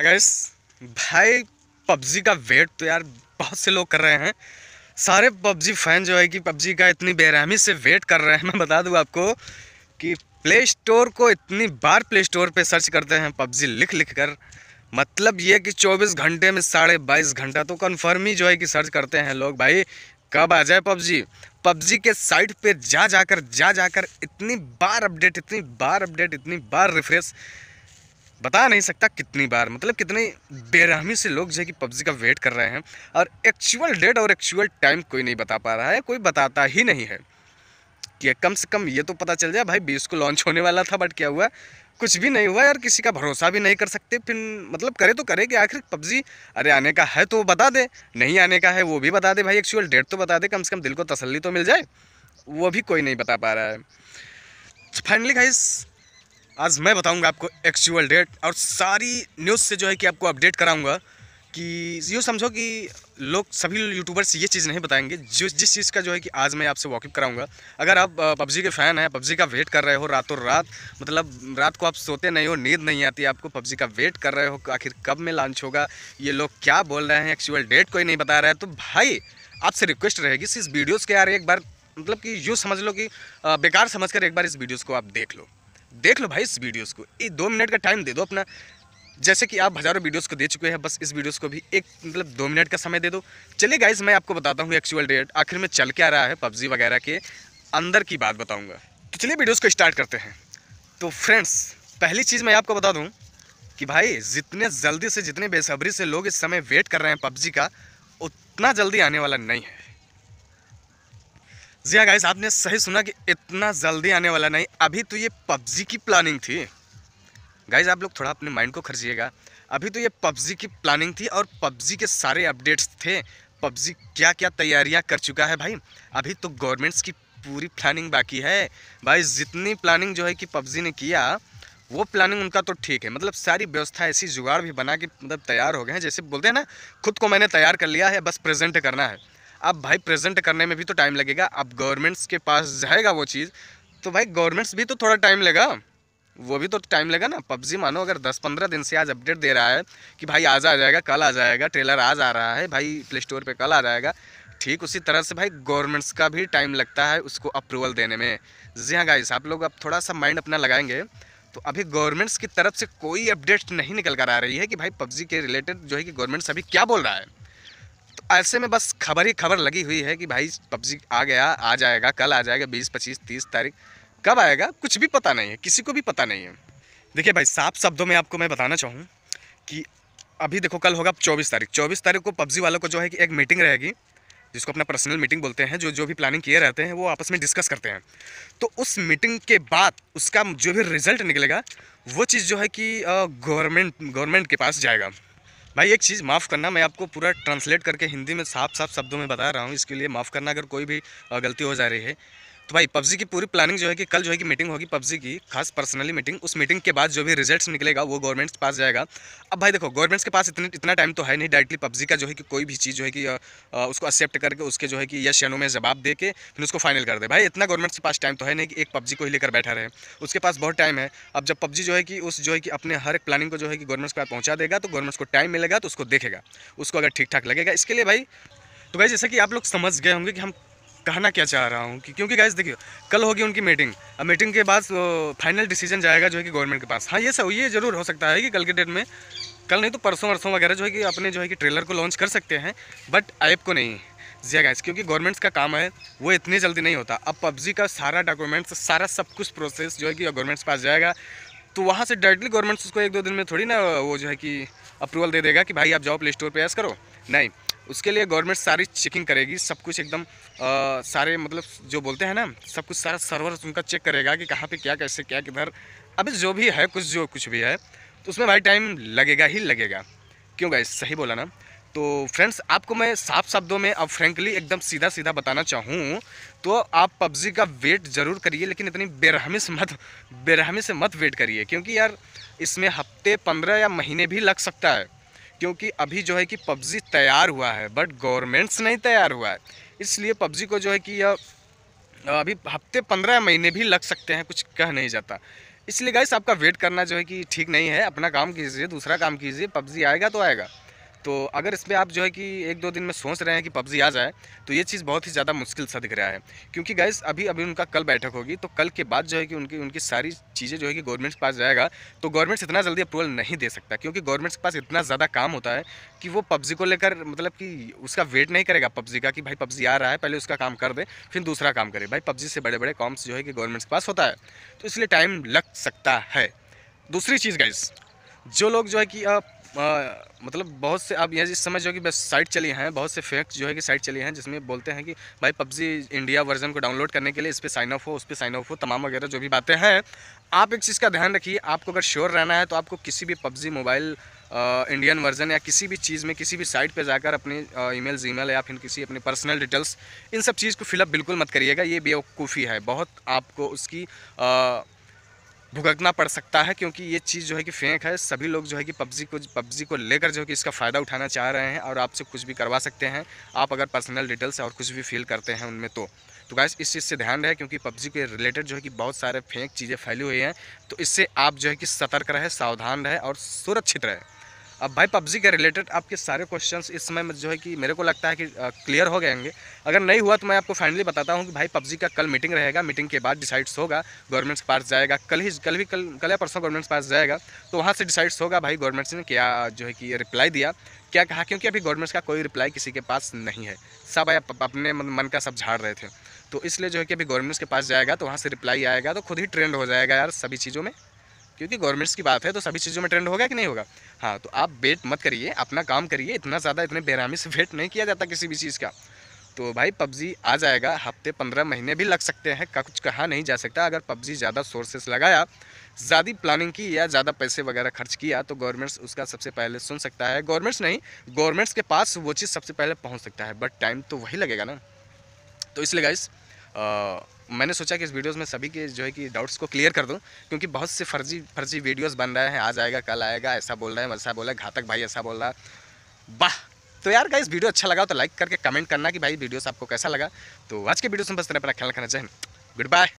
अगर भाई पबजी का वेट तो यार बहुत से लोग कर रहे हैं सारे पबजी फ़ैन जो है कि पबजी का इतनी बेरहमी से वेट कर रहे हैं मैं बता दूं आपको कि प्ले स्टोर को इतनी बार प्ले स्टोर पे सर्च करते हैं पबजी लिख लिख कर मतलब ये कि 24 घंटे में साढ़े बाईस घंटा तो कन्फर्म ही जो है कि सर्च करते हैं लोग भाई कब आ जाए पबजी पबजी के साइट पर जा जाकर जा जाकर इतनी बार अपडेट इतनी बार अपडेट इतनी बार रिफ्रेश बता नहीं सकता कितनी बार मतलब कितने बेरहमी से लोग जो है कि पबजी का वेट कर रहे हैं और एक्चुअल डेट और एक्चुअल टाइम कोई नहीं बता पा रहा है कोई बताता ही नहीं है कि कम से कम ये तो पता चल जाए भाई बीस को लॉन्च होने वाला था बट क्या हुआ कुछ भी नहीं हुआ यार किसी का भरोसा भी नहीं कर सकते फिर मतलब करे तो करे कि आखिर पबजी अरे आने का है तो बता दे नहीं आने का है वो भी बता दे भाई एक्चुअल डेट तो बता दे कम से कम दिल को तसल्ली तो मिल जाए वो भी कोई नहीं बता पा रहा है फाइनली भाई आज मैं बताऊंगा आपको एक्चुअल डेट और सारी न्यूज़ से जो है कि आपको अपडेट कराऊंगा कि यूँ समझो कि लोग सभी यूट्यूबर्स ये चीज़ नहीं बताएंगे जो जिस चीज़ का जो है कि आज मैं आपसे वॉकअप कराऊंगा अगर आप पबजी के फ़ैन हैं पबजी का वेट कर रहे हो रातों रात मतलब रात को आप सोते नहीं हो नींद नहीं आती आपको पबजी का वेट कर रहे हो आखिर कब में लॉन्च होगा ये लोग क्या बोल रहे हैं एक्चुअल डेट कोई नहीं बता रहा है तो भाई आपसे रिक्वेस्ट रहेगी इस वीडियोज़ के यार एक बार मतलब कि यूँ समझ लो कि बेकार समझ कर एक बार इस वीडियोज़ को आप देख लो देख लो भाई इस वीडियोस को ये दो मिनट का टाइम दे दो अपना जैसे कि आप हज़ारों वीडियोस को दे चुके हैं बस इस वीडियोस को भी एक मतलब दो मिनट का समय दे दो चलिए गाइज मैं आपको बताता हूँ एक्चुअल रेट आखिर में चल के आ रहा है पबजी वगैरह के अंदर की बात बताऊँगा तो चलिए वीडियोज़ को स्टार्ट करते हैं तो फ्रेंड्स पहली चीज़ मैं आपको बता दूँ कि भाई जितने जल्दी से जितने बेसब्री से लोग इस समय वेट कर रहे हैं पबजी का उतना जल्दी आने वाला नहीं है जी हाँ गाइस आपने सही सुना कि इतना जल्दी आने वाला नहीं अभी तो ये पबजी की प्लानिंग थी गाइज आप लोग थोड़ा अपने माइंड को खर्चिएगा अभी तो ये पबजी की प्लानिंग थी और पबजी के सारे अपडेट्स थे पबजी क्या क्या तैयारियां कर चुका है भाई अभी तो गवर्नमेंट्स की पूरी प्लानिंग बाकी है भाई जितनी प्लानिंग जो है कि पबजी ने किया वो प्लानिंग उनका तो ठीक है मतलब सारी व्यवस्था ऐसी जुगाड़ भी बना के मतलब तैयार हो गए हैं जैसे बोलते हैं ना खुद को मैंने तैयार कर लिया है बस प्रेजेंट करना है अब भाई प्रेजेंट करने में भी तो टाइम लगेगा अब गवर्नमेंट्स के पास जाएगा वो चीज़ तो भाई गवर्नमेंट्स भी तो थोड़ा टाइम लेगा वो भी तो टाइम लगा ना पबजी मानो अगर 10-15 दिन से आज अपडेट दे रहा है कि भाई आज आ जाएगा कल आ जाएगा ट्रेलर आज आ रहा है भाई प्ले स्टोर पर कल आ जाएगा ठीक उसी तरह से भाई गवर्नमेंट्स का भी टाइम लगता है उसको अप्रूवल देने में जी हाँ गाइस आप लोग अब थोड़ा सा माइंड अपना लगाएंगे तो अभी गवर्नमेंट्स की तरफ से कोई अपडेट नहीं निकल कर आ रही है कि भाई पबजी के रिलेटेड जो है कि गवर्नमेंट्स अभी क्या बोल रहा है ऐसे में बस खबर ही खबर लगी हुई है कि भाई पबजी आ गया आ जाएगा कल आ जाएगा बीस पच्चीस तीस तारीख कब आएगा कुछ भी पता नहीं है किसी को भी पता नहीं है देखिए भाई साफ शब्दों में आपको मैं बताना चाहूँ कि अभी देखो कल होगा चौबीस तारीख चौबीस तारीख को पबजी वालों को जो है कि एक मीटिंग रहेगी जिसको अपना पर्सनल मीटिंग बोलते हैं जो जो भी प्लानिंग किए रहते हैं वो आपस में डिस्कस करते हैं तो उस मीटिंग के बाद उसका जो भी रिजल्ट निकलेगा वो चीज़ जो है कि गवर्नमेंट गवर्नमेंट के पास जाएगा भाई एक चीज़ माफ़ करना मैं आपको पूरा ट्रांसलेट करके हिंदी में साफ साफ शब्दों में बता रहा हूँ इसके लिए माफ़ करना अगर कोई भी गलती हो जा रही है तो भाई पबजी की पूरी प्लानिंग जो है कि कल जो है कि मीटिंग होगी पबजी की खास पर्सनली मीटिंग उस मीटिंग के बाद जो भी रिजल्ट्स निकलेगा वो गवर्नमेंट्स के पास जाएगा अब भाई देखो गवर्नमेंट्स के पास इतने इतना टाइम तो है नहीं डायरेक्टली पबजी का जो है कि कोई भी चीज़ जो है कि उसको एक्सेप्ट करके उसके जो है कि यश यानो में जवाब दे के फिर उसको फाइनल कर दे भाई इतना गवर्नमेंट्स के पास टाइम तो है नहीं कि एक पबजी को ही लेकर बैठा रहे उसके पास बहुत टाइम है अब जब पबजी जो है कि उस जो है कि अपने हर एक प्लानिंग को जो है कि गवर्नमेंट्स के पास पहुँचा देगा तो गवर्नमेंट्स को टाइम मिलेगा तो उसको देखेगा उसको अगर ठीक ठाक लगेगा इसके लिए भाई तो भाई जैसा कि आप लोग समझ गए होंगे कि हम कहना क्या चाह रहा हूँ कि क्योंकि गाइस देखिए कल होगी उनकी मीटिंग अब मीटिंग के बाद फाइनल डिसीजन जाएगा जो है कि गवर्नमेंट के पास हाँ ये सब ये ज़रूर हो सकता है कि कल के डेट में कल नहीं तो परसों वरसों वगैरह जो है कि अपने जो है कि ट्रेलर को लॉन्च कर सकते हैं बट ऐप को नहीं जिया गाइस क्योंकि गवर्नमेंट्स का काम है वो इतनी जल्दी नहीं होता अब पबजी का सारा डॉक्यूमेंट्स सारा सब कुछ प्रोसेस जो है कि गवर्नमेंट्स पास जाएगा तो वहाँ से डायरेक्टली गवर्नमेंट्स उसको एक दो दिन में थोड़ी ना वो जो है कि अप्रूवल दे देगा कि भाई आप जाओ प्ले स्टोर पर ऐस करो नहीं उसके लिए गवर्नमेंट सारी चेकिंग करेगी सब कुछ एकदम सारे मतलब जो बोलते हैं ना सब कुछ सारा सर्वर उनका चेक करेगा कि कहाँ पे क्या कैसे क्या किधर अभी जो भी है कुछ जो कुछ भी है तो उसमें भाई टाइम लगेगा ही लगेगा क्यों गाइस सही बोला ना तो फ्रेंड्स आपको मैं साफ शब्दों में अब फ्रेंकली एकदम सीधा सीधा बताना चाहूँ तो आप पबजी का वेट ज़रूर करिए लेकिन इतनी बेरहमी से मत बेरहमी से मत वेट करिए क्योंकि यार इसमें हफ्ते पंद्रह या महीने भी लग सकता है क्योंकि अभी जो है कि पबजी तैयार हुआ है बट गवर्नमेंट्स नहीं तैयार हुआ है इसलिए पबजी को जो है कि यह अभी हफ्ते पंद्रह महीने भी लग सकते हैं कुछ कह नहीं जाता इसलिए गाइस आपका वेट करना जो है कि ठीक नहीं है अपना काम कीजिए दूसरा काम कीजिए पबजी आएगा तो आएगा तो अगर इसमें आप जो है कि एक दो दिन में सोच रहे हैं कि पबजी आ जाए तो ये चीज़ बहुत ही ज़्यादा मुश्किल सा दिख रहा है क्योंकि गैस अभी अभी उनका कल बैठक होगी तो कल के बाद जो है कि उनकी उनकी सारी चीज़ें जो है कि गवर्नमेंट के पास जाएगा तो गवर्नमेंट्स इतना जल्दी अप्रूवल नहीं दे सकता क्योंकि गवर्नमेंट के पास इतना ज़्यादा काम होता है कि वो पबजी को लेकर मतलब कि उसका वेट नहीं करेगा पबजी का कि भाई पबजी आ रहा है पहले उसका काम कर दे फिर दूसरा काम करे भाई पबजी से बड़े बड़े कॉम्स जो है कि गवर्नमेंट्स के पास होता है तो इसलिए टाइम लग सकता है दूसरी चीज़ गैस जो लोग जो है कि आ, मतलब बहुत से आप यह समझ जो कि बस साइट चली हैं बहुत से फेक जो है कि साइट चली हैं जिसमें बोलते हैं कि भाई पबजी इंडिया वर्जन को डाउनलोड करने के लिए इस पर साइन ऑफ हो उस पर साइन ऑफ हो तमाम वगैरह जो भी बातें हैं आप एक चीज़ का ध्यान रखिए आपको अगर श्योर रहना है तो आपको किसी भी पबजी मोबाइल इंडियन वर्जन या किसी भी चीज़ में किसी भी साइट पर जाकर अपने ईमेल मेल या फिर किसी अपने पर्सनल डिटेल्स इन सब चीज़ को फिलअप बिल्कुल मत करिएगा ये बेवकूफ़ी है बहुत आपको उसकी आ, भुगतना पड़ सकता है क्योंकि ये चीज़ जो है कि फेंक है सभी लोग जो है कि पबजी को पबजी को लेकर जो है कि इसका फ़ायदा उठाना चाह रहे हैं और आपसे कुछ भी करवा सकते हैं आप अगर पर्सनल डिटेल्स और कुछ भी फील करते हैं उनमें तो तो गैस इस चीज़ से ध्यान रहे क्योंकि पबजी के रिलेटेड जो है कि बहुत सारे फेंक चीज़ें फैली हुई हैं तो इससे आप जो है कि सतर्क रहे सावधान रहे और सुरक्षित रहें अब भाई पबजी के रिलेटेड आपके सारे क्वेश्चंस इस समय जो है कि मेरे को लगता है कि क्लियर हो गएंगे अगर नहीं हुआ तो मैं आपको फाइनली बताता हूँ कि भाई पबजी का कल मीटिंग रहेगा मीटिंग के बाद डिसाइड्स होगा गवर्नमेंट के पास जाएगा कल ही कल भी कल कल या परसों गवर्नमेंट्स पास जाएगा तो वहाँ से डिसाइड्स होगा भाई गवर्नमेंट्स ने क्या जो है कि रिप्लाई दिया क्या कहा क्योंकि अभी गवर्नमेंट्स का कोई रिप्लाई किसी के पास नहीं है सब अपने मन का सब झाड़ रहे थे तो इसलिए जो है कि अभी गवर्नमेंट्स के पास जाएगा तो वहाँ से रिप्लाई आएगा तो खुद ही ट्रेंड हो जाएगा यार सभी चीज़ों में क्योंकि गवर्नमेंट्स की बात है तो सभी चीज़ों में ट्रेंड होगा कि नहीं होगा हाँ तो आप वेट मत करिए अपना काम करिए इतना ज़्यादा इतने बेरामी से वेट नहीं किया जाता किसी भी चीज़ का तो भाई पबजी आ जाएगा हफ्ते पंद्रह महीने भी लग सकते हैं कुछ कहा नहीं जा सकता अगर पबजी ज़्यादा सोर्सेस लगाया ज़्यादा प्लानिंग की या ज़्यादा पैसे वगैरह खर्च किया तो गवर्नमेंट्स उसका सबसे पहले सुन सकता है गवर्नमेंट्स नहीं गवर्नमेंट्स के पास वो चीज़ सबसे पहले पहुँच सकता है बट टाइम तो वही लगेगा ना तो इसलिए गाइस मैंने सोचा कि इस वीडियोस में सभी के जो है कि डाउट्स को क्लियर कर दूं क्योंकि बहुत से फर्जी फर्जी वीडियोस बन रहे हैं आज आएगा कल आएगा ऐसा बोल रहा है वैसा बोला घातक भाई ऐसा बोल रहा वाह तो यार का वीडियो अच्छा लगा तो लाइक करके कमेंट करना कि भाई वीडियोस आपको कैसा लगा तो आज के वीडियोस में बस तरह अपना ख्याल रखना चाहिए गुड बाय